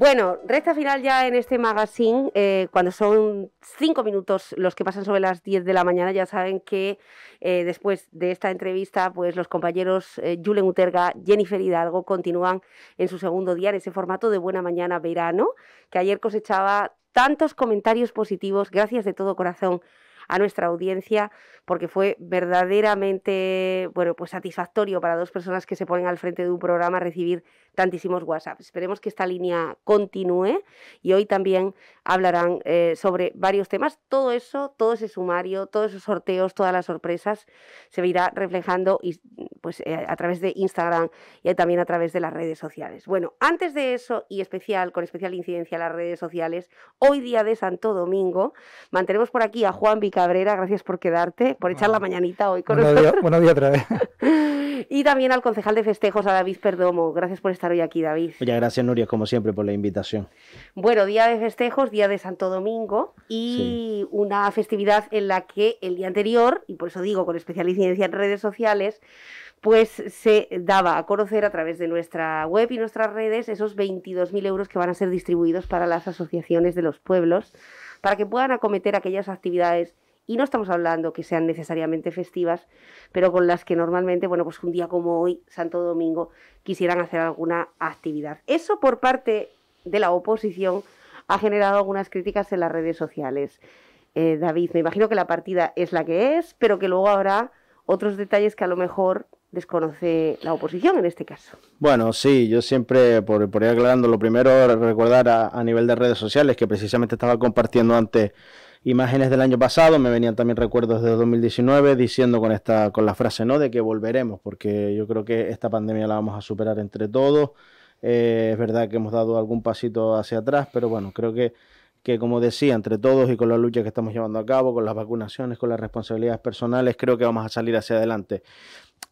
Bueno, recta final ya en este magazine, eh, cuando son cinco minutos los que pasan sobre las diez de la mañana, ya saben que eh, después de esta entrevista, pues los compañeros eh, Julen Uterga, Jennifer Hidalgo continúan en su segundo día en ese formato de Buena Mañana Verano, que ayer cosechaba tantos comentarios positivos. Gracias de todo corazón a nuestra audiencia porque fue verdaderamente bueno, pues satisfactorio para dos personas que se ponen al frente de un programa recibir tantísimos WhatsApp. Esperemos que esta línea continúe y hoy también hablarán eh, sobre varios temas. Todo eso, todo ese sumario, todos esos sorteos, todas las sorpresas se irá reflejando pues, eh, a través de Instagram y también a través de las redes sociales. Bueno, antes de eso y especial, con especial incidencia las redes sociales, hoy día de Santo Domingo, mantenemos por aquí a Juan Vicabrera, gracias por quedarte, por echar la ah. mañanita hoy con buenos nosotros. buenos días otra vez. y también al concejal de festejos, a David Perdomo. Gracias por estar hoy aquí, David. Muchas gracias, Nuria, como siempre, por la invitación. Bueno, día de festejos, día de Santo Domingo y una festividad en la que el día anterior, y por eso digo con especial incidencia en redes sociales, pues se daba a conocer a través de nuestra web y nuestras redes esos 22.000 euros que van a ser distribuidos para las asociaciones de los pueblos, para que puedan acometer aquellas actividades y no estamos hablando que sean necesariamente festivas, pero con las que normalmente, bueno, pues un día como hoy, Santo Domingo, quisieran hacer alguna actividad. Eso por parte de la oposición ha generado algunas críticas en las redes sociales. Eh, David, me imagino que la partida es la que es, pero que luego habrá otros detalles que a lo mejor desconoce la oposición en este caso. Bueno, sí, yo siempre, por, ir aclarando, lo primero recordar a nivel de redes sociales, que precisamente estaba compartiendo antes imágenes del año pasado, me venían también recuerdos de 2019 diciendo con esta con la frase no de que volveremos, porque yo creo que esta pandemia la vamos a superar entre todos. Eh, es verdad que hemos dado algún pasito hacia atrás, pero bueno, creo que que como decía, entre todos y con la lucha que estamos llevando a cabo, con las vacunaciones, con las responsabilidades personales, creo que vamos a salir hacia adelante.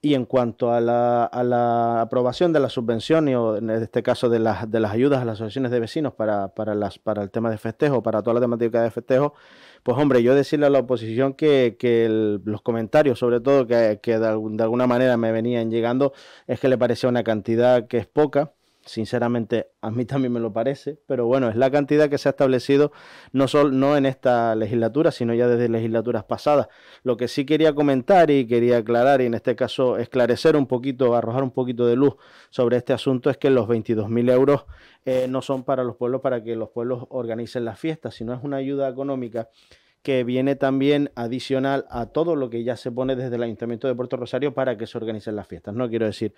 Y en cuanto a la, a la aprobación de las subvenciones, o en este caso de las, de las ayudas a las asociaciones de vecinos para, para, las, para el tema de festejo, para toda la temática de festejo, pues hombre, yo decirle a la oposición que, los comentarios, sobre todo, que, de, alguna manera me venían llegando, es que le parecía una cantidad que es poca Sinceramente, a mí también me lo parece, pero bueno, es la cantidad que se ha establecido no, solo, no en esta legislatura, sino ya desde legislaturas pasadas. Lo que sí quería comentar y quería aclarar, y en este caso esclarecer un poquito, arrojar un poquito de luz sobre este asunto, es que los mil euros eh, no son para los pueblos, para que los pueblos organicen las fiestas, sino es una ayuda económica que viene también adicional a todo lo que ya se pone desde el Ayuntamiento de Puerto Rosario para que se organicen las fiestas. No quiero decir,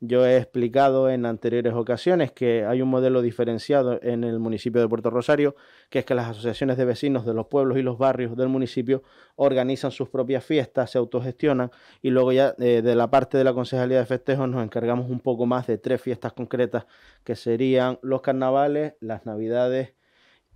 yo he explicado en anteriores ocasiones que hay un modelo diferenciado en el municipio de Puerto Rosario, que es que las asociaciones de vecinos de los pueblos y los barrios del municipio organizan sus propias fiestas, se autogestionan y luego ya eh, de la parte de la Concejalía de Festejos nos encargamos un poco más de tres fiestas concretas, que serían los carnavales, las navidades,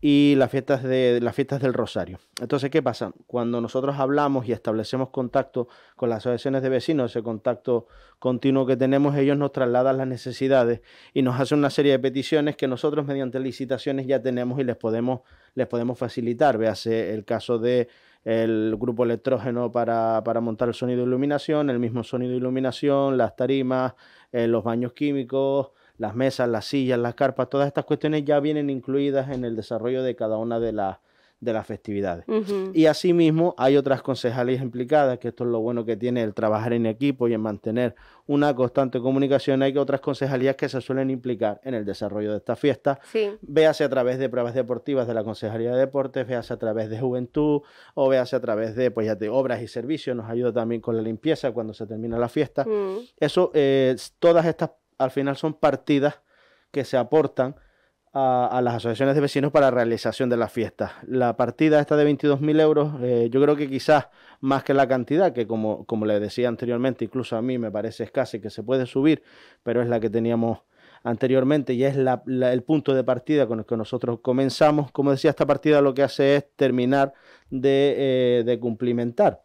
y las fiestas, de, las fiestas del Rosario. Entonces, ¿qué pasa? Cuando nosotros hablamos y establecemos contacto con las asociaciones de vecinos, ese contacto continuo que tenemos, ellos nos trasladan las necesidades y nos hacen una serie de peticiones que nosotros mediante licitaciones ya tenemos y les podemos, les podemos facilitar. Véase el caso de el grupo electrógeno para, montar el sonido de iluminación, el mismo sonido de iluminación, las tarimas, eh, los baños químicos, las mesas, las sillas, las carpas, todas estas cuestiones ya vienen incluidas en el desarrollo de cada una de las de las festividades. Y asimismo hay otras concejalías implicadas, que esto es lo bueno que tiene el trabajar en equipo y en mantener una constante comunicación. Hay otras concejalías que se suelen implicar en el desarrollo de esta fiesta Sí. Véase a través de pruebas deportivas de la Concejalía de Deportes, véase a través de juventud o véase a través de, pues ya de obras y servicios. Nos ayuda también con la limpieza cuando se termina la fiesta. Mm. Eso, eh, todas estas al final son partidas que se aportan a, las asociaciones de vecinos para la realización de las fiestas. La partida está de 22.000 euros, eh, yo creo que quizás más que la cantidad, que como, como le decía anteriormente, incluso a mí me parece escasa y que se puede subir, pero es la que teníamos anteriormente y es el punto de partida con el que nosotros comenzamos. Como decía, esta partida lo que hace es terminar de, eh, de cumplimentar.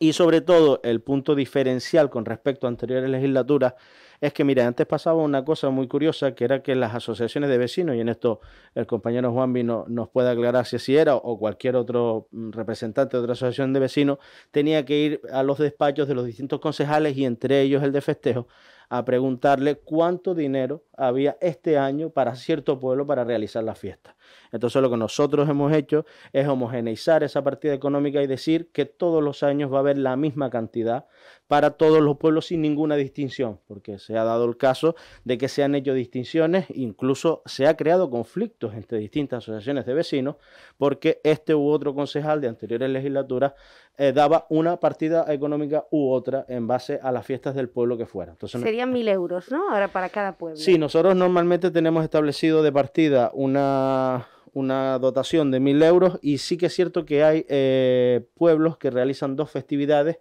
Y sobre todo, el punto diferencial con respecto a anteriores legislaturas es que, mira, antes pasaba una cosa muy curiosa, que era que las asociaciones de vecinos, y en esto el compañero Juan Vino nos puede aclarar si así era, o cualquier otro mm, representante de otra asociación de vecinos, tenía que ir a los despachos de los distintos concejales y entre ellos el de festejo a preguntarle cuánto dinero había este año para cierto pueblo para realizar la fiesta. Entonces lo que nosotros hemos hecho es homogeneizar esa partida económica y decir que todos los años va a haber la misma cantidad para todos los pueblos sin ninguna distinción, porque se ha dado el caso de que se han hecho distinciones, incluso se ha creado conflictos entre distintas asociaciones de vecinos, porque este u otro concejal de anteriores legislaturas eh, daba una partida económica u otra en base a las fiestas del pueblo que fuera. Entonces, serían mil euros, ¿no? Ahora para cada pueblo. Sí, nosotros normalmente tenemos establecido de partida una, una dotación de mil euros y sí que es cierto que hay eh, pueblos que realizan dos festividades,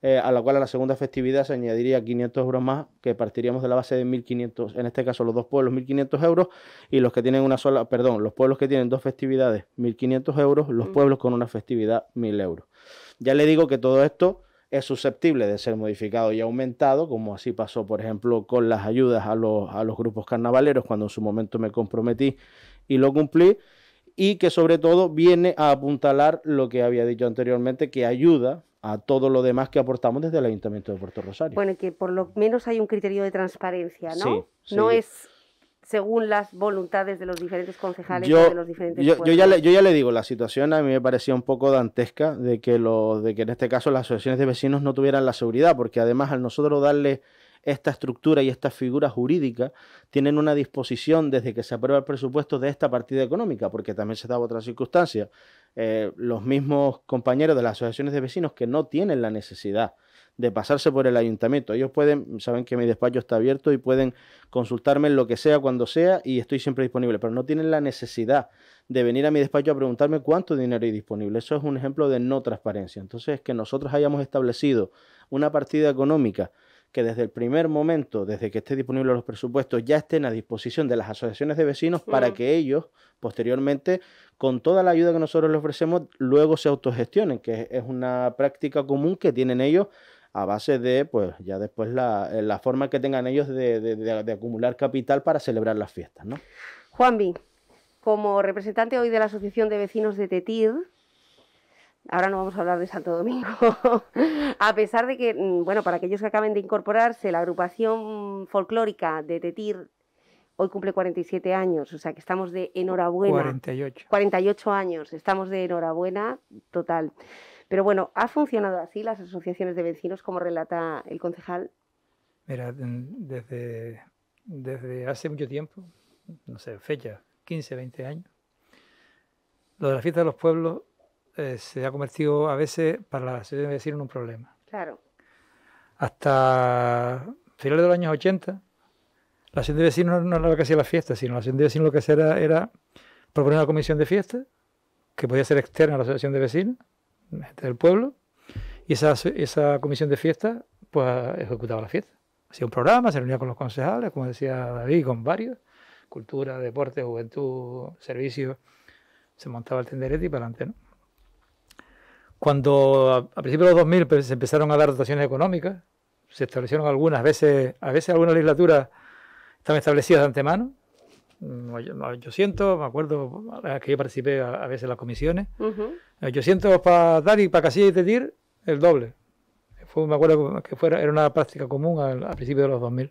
eh, a la cual a la segunda festividad se añadiría 500 euros más, que partiríamos de la base de 1500, en este caso los dos pueblos 1500 euros y los que tienen una sola, perdón, los pueblos que tienen dos festividades 1500 euros, los mm. pueblos con una festividad 1000 euros. Ya le digo que todo esto es susceptible de ser modificado y aumentado, como así pasó, por ejemplo, con las ayudas a los, grupos carnavaleros, cuando en su momento me comprometí y lo cumplí, y que sobre todo viene a apuntalar lo que había dicho anteriormente, que ayuda a todo lo demás que aportamos desde el Ayuntamiento de Puerto Rosario. Bueno, que por lo menos hay un criterio de transparencia, ¿no? sí. No es según las voluntades de los diferentes concejales y de los diferentes yo, yo, ya le, digo, la situación a mí me parecía un poco dantesca de que, de que en este caso las asociaciones de vecinos no tuvieran la seguridad, porque además al nosotros darle esta estructura y esta figura jurídica tienen una disposición desde que se aprueba el presupuesto de esta partida económica, porque también se daba otra circunstancia. Eh, los mismos compañeros de las asociaciones de vecinos que no tienen la necesidad de pasarse por el ayuntamiento. Ellos pueden, saben que mi despacho está abierto y pueden consultarme en lo que sea, cuando sea, y estoy siempre disponible, pero no tienen la necesidad de venir a mi despacho a preguntarme cuánto dinero hay disponible. Eso es un ejemplo de no transparencia. Entonces, que nosotros hayamos establecido una partida económica que desde el primer momento, desde que esté disponible los presupuestos, ya estén a disposición de las asociaciones de vecinos para que ellos, posteriormente, con toda la ayuda que nosotros les ofrecemos, luego se autogestionen, que es una práctica común que tienen ellos a base de, pues ya después, la, eh, forma que tengan ellos de, acumular capital para celebrar las fiestas. ¿no? Juanvi, como representante hoy de la Asociación de Vecinos de Tetir, ahora no vamos a hablar de Santo Domingo, a pesar de que, mm, bueno, para aquellos que acaben de incorporarse, la agrupación folclórica de Tetir hoy cumple 47 años, o sea que estamos de enhorabuena. 48. 48 años, estamos de enhorabuena total. Pero bueno, ¿ha funcionado así las asociaciones de vecinos, como relata el concejal? Mira, desde, hace mucho tiempo, no sé, fecha, 15, 20 años, lo de la fiesta de los pueblos eh, se ha convertido a veces para la asociación de vecinos en un problema. Claro. Hasta finales de los años 80, la asociación de vecinos no era lo que hacía la fiesta, sino la asociación de vecinos lo que hacía era, proponer una comisión de fiestas que podía ser externa a la asociación de vecinos, gente del pueblo, y esa, esa comisión de fiesta pues ejecutaba la fiesta. Hacía un programa, se reunía con los concejales, como decía David, con varios, cultura, deporte, juventud, servicios, se montaba el tenderete y para adelante. Cuando a, principios de los 2000 pues, se empezaron a dar dotaciones económicas, se establecieron algunas veces, a veces algunas legislaturas estaban establecidas de antemano, yo siento me acuerdo que yo participé a, veces en las comisiones, eh, yo siento para dar y para casillas y TETIR el doble. Fue, me acuerdo que fuera, era una práctica común al, principio de los 2000.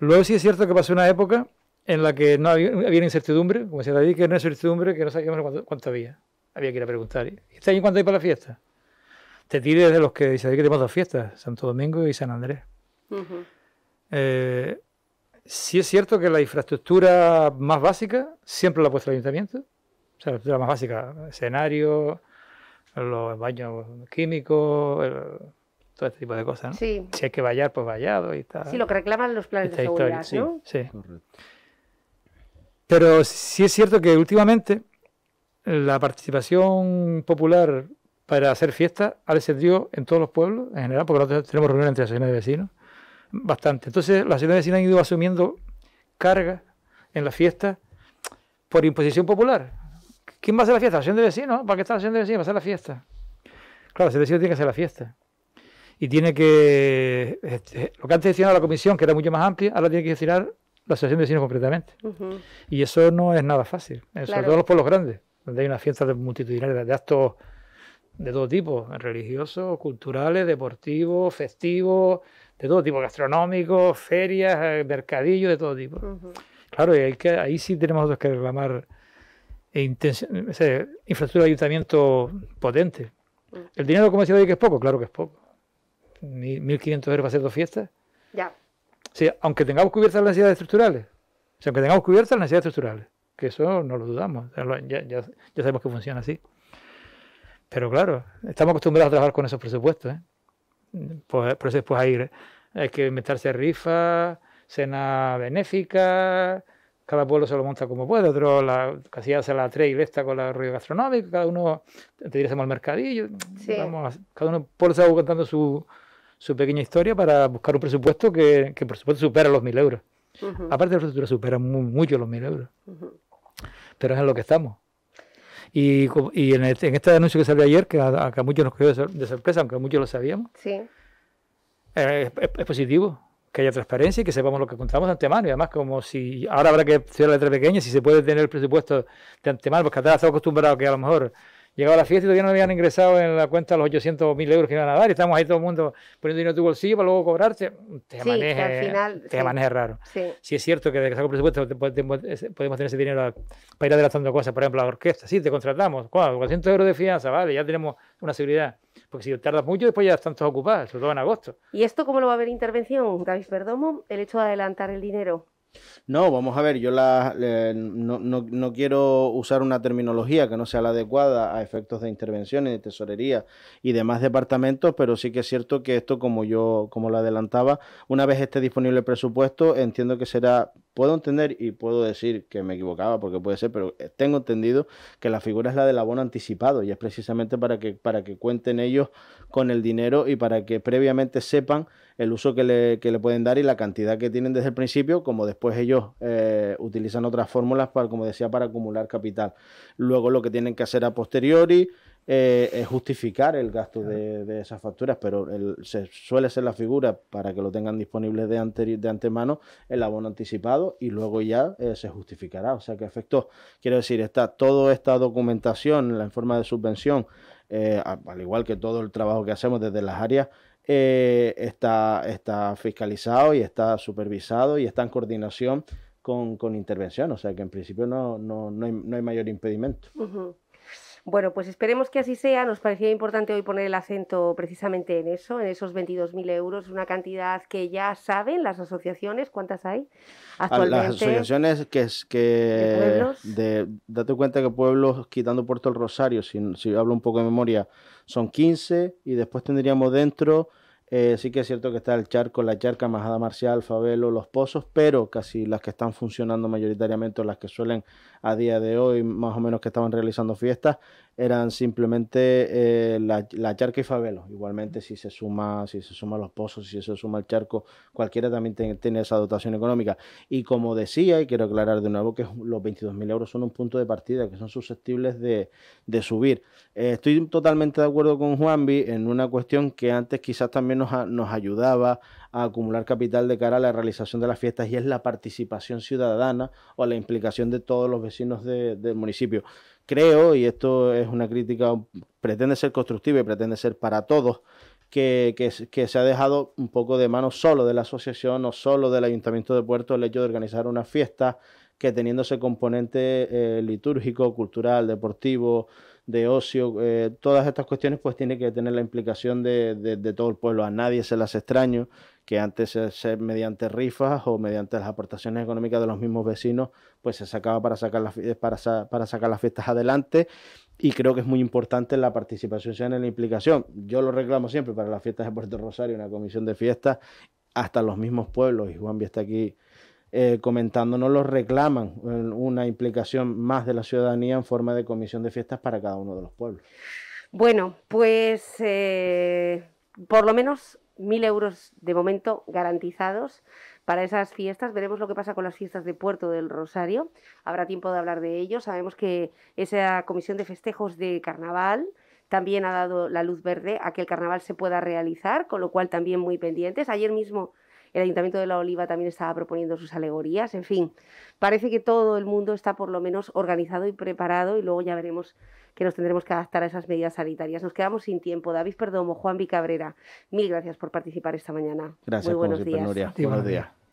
Luego sí es cierto que pasó una época en la que no había, había incertidumbre, como decía David, que no incertidumbre que no sabíamos cuánto, había. Había que ir a preguntar, ¿y este año cuánto hay para la fiesta? Te tires de los que dice que tenemos dos fiestas, Santo Domingo y San Andrés. eh, sí es cierto que la infraestructura más básica siempre la ha puesto el ayuntamiento. O sea, la infraestructura más básica, escenario, los baños químicos, todo este tipo de cosas. ¿no? Si hay que vallar, pues vallado y tal. Sí, lo que reclaman los planes de seguridad, Pero sí es cierto que últimamente la participación popular para hacer fiestas ha descendido en todos los pueblos, en general, porque nosotros tenemos reuniones entre asociaciones de vecinos bastante. Entonces las ciudades de han ido asumiendo carga en la fiesta por imposición popular. ¿Quién va a hacer la fiesta? La asociación de vecinos. ¿Para qué está la asociación de vecinos? Para a hacer la fiesta. Claro, la Vecinos tiene que hacer la fiesta. Y tiene que. Este, lo que antes decía la comisión, que era mucho más amplia, ahora tiene que gestionar la asociación de vecinos completamente. Y eso no es nada fácil, eh, sobre todo en los pueblos grandes, donde hay una fiesta de multitudinarias de actos de todo tipo, religiosos, culturales, deportivos, festivos, de todo tipo, gastronómicos, ferias, eh, mercadillos, de todo tipo. Claro, que, ahí sí tenemos que reclamar e infraestructura de ayuntamiento potente. Mm. ¿El dinero como decía hoy que es poco? Claro que es poco. 1.500 euros para hacer dos fiestas. Ya. Sí, aunque tengamos cubiertas las necesidades estructurales. aunque tengamos cubiertas las necesidades estructurales. Que eso no lo dudamos. Ya, sabemos que funciona así. Pero claro, estamos acostumbrados a trabajar con esos presupuestos. ¿eh? Pues, por eso después hay, hay que inventarse rifas, cena benéfica cada pueblo se lo monta como puede, otro la, casi hace la trail esta con la ruido gastronómico, cada uno te al mercadillo, cada uno por se contando su, pequeña historia para buscar un presupuesto que, por supuesto supera los mil euros. Aparte de la infraestructura supera mucho los mil euros. Pero es en lo que estamos. Y, en, e, este, en, anuncio que salió ayer, que a, muchos nos quedó de, sorpresa, aunque muchos lo sabíamos, eh, es, positivo que haya transparencia y que sepamos lo que contamos de antemano. Y además, como si ahora habrá que hacer la letra pequeña, si se puede tener el presupuesto de antemano, porque atrás estamos acostumbrados que a lo mejor llegaba la fiesta y todavía no habían ingresado en la cuenta los 800.000 mil euros que iban a dar. Y estamos ahí todo el mundo poniendo dinero en tu bolsillo para luego cobrarte. Te maneja te raro. Sí. Si es cierto que de que saco presupuesto podemos tener ese dinero para ir adelantando cosas. Por ejemplo, la orquesta, sí, te contratamos. 400 euros de fianza, vale, ya tenemos una seguridad. Porque si tardas mucho, después ya están todos ocupados, sobre todo en agosto. ¿Y esto cómo lo va a ver intervención, David Perdomo? El hecho de adelantar el dinero. No, vamos a ver, yo la, no, no, quiero usar una terminología que no sea la adecuada a efectos de intervenciones, de tesorería y demás departamentos, pero sí que es cierto que esto, como yo como lo adelantaba, una vez esté disponible el presupuesto, entiendo que será, puedo entender y puedo decir que me equivocaba, porque puede ser, pero tengo entendido que la figura es la del abono anticipado y es precisamente para que, para que cuenten ellos con el dinero y para que previamente sepan el uso que le, que le, pueden dar y la cantidad que tienen desde el principio, como después ellos eh, utilizan otras fórmulas, para, como decía, para acumular capital. Luego lo que tienen que hacer a posteriori eh, es justificar el gasto de, esas facturas, pero se suele ser la figura para que lo tengan disponible de, de antemano, el abono anticipado y luego ya eh, se justificará. O sea que efecto quiero decir, está toda esta documentación en forma de subvención, al igual que todo el trabajo que hacemos desde las áreas, eh, está, está fiscalizado y está supervisado y está en coordinación con, intervención. O sea que en principio no, no, no, hay, no hay, mayor impedimento. Bueno, pues esperemos que así sea. Nos parecía importante hoy poner el acento precisamente en eso, en esos 22.000 euros, una cantidad que ya saben las asociaciones, ¿cuántas hay actualmente? Las asociaciones que es que... date cuenta que pueblos, quitando Puerto del Rosario, si, hablo un poco de memoria, son 15 y después tendríamos dentro... Eh, sí que es cierto que está el charco, la charca, Majada Marcial, Fabelo, los pozos, pero casi las que están funcionando mayoritariamente las que suelen a día de hoy, más o menos que estaban realizando fiestas, eran simplemente eh, la, charca y favelo. Igualmente, si se suma, si se suma los pozos, si se suma el charco, cualquiera también tiene esa dotación económica. Y como decía, y quiero aclarar de nuevo que los 22.000 euros son un punto de partida que son susceptibles de, subir. Eh, estoy totalmente de acuerdo con Juanvi en una cuestión que antes quizás también nos, nos ayudaba acumular capital de cara a la realización de las fiestas y es la participación ciudadana o la implicación de todos los vecinos del municipio. Creo, y esto es una crítica, pretende ser constructiva y pretende ser para todos, que, que, se ha dejado un poco de mano solo de la asociación o solo del ayuntamiento de Puerto el hecho de organizar una fiesta que teniendo ese componente eh, litúrgico, cultural, deportivo, de ocio, eh, todas estas cuestiones pues tiene que tener la implicación de todo el pueblo, a nadie se las extraño que antes se, mediante rifas o mediante las aportaciones económicas de los mismos vecinos, pues se sacaba para sacar las, para, para sacar las fiestas adelante y creo que es muy importante la participación sea en la implicación. Yo lo reclamo siempre para las fiestas de Puerto Rosario, una comisión de fiestas, hasta los mismos pueblos, y Juan está aquí eh, comentando, no lo reclaman una implicación más de la ciudadanía en forma de comisión de fiestas para cada uno de los pueblos. Bueno, pues eh, por lo menos mil euros de momento garantizados para esas fiestas. Veremos lo que pasa con las fiestas de Puerto del Rosario. Habrá tiempo de hablar de ello. Sabemos que esa comisión de festejos de carnaval también ha dado la luz verde a que el carnaval se pueda realizar, con lo cual también muy pendientes. Ayer mismo el Ayuntamiento de La Oliva también estaba proponiendo sus alegorías. En fin, parece que todo el mundo está por lo menos organizado y preparado y luego ya veremos que nos tendremos que adaptar a esas medidas sanitarias. Nos quedamos sin tiempo. David Perdomo, Juan Vicabrera, mil gracias por participar esta mañana. Gracias, Muy buenos días. Buenos días.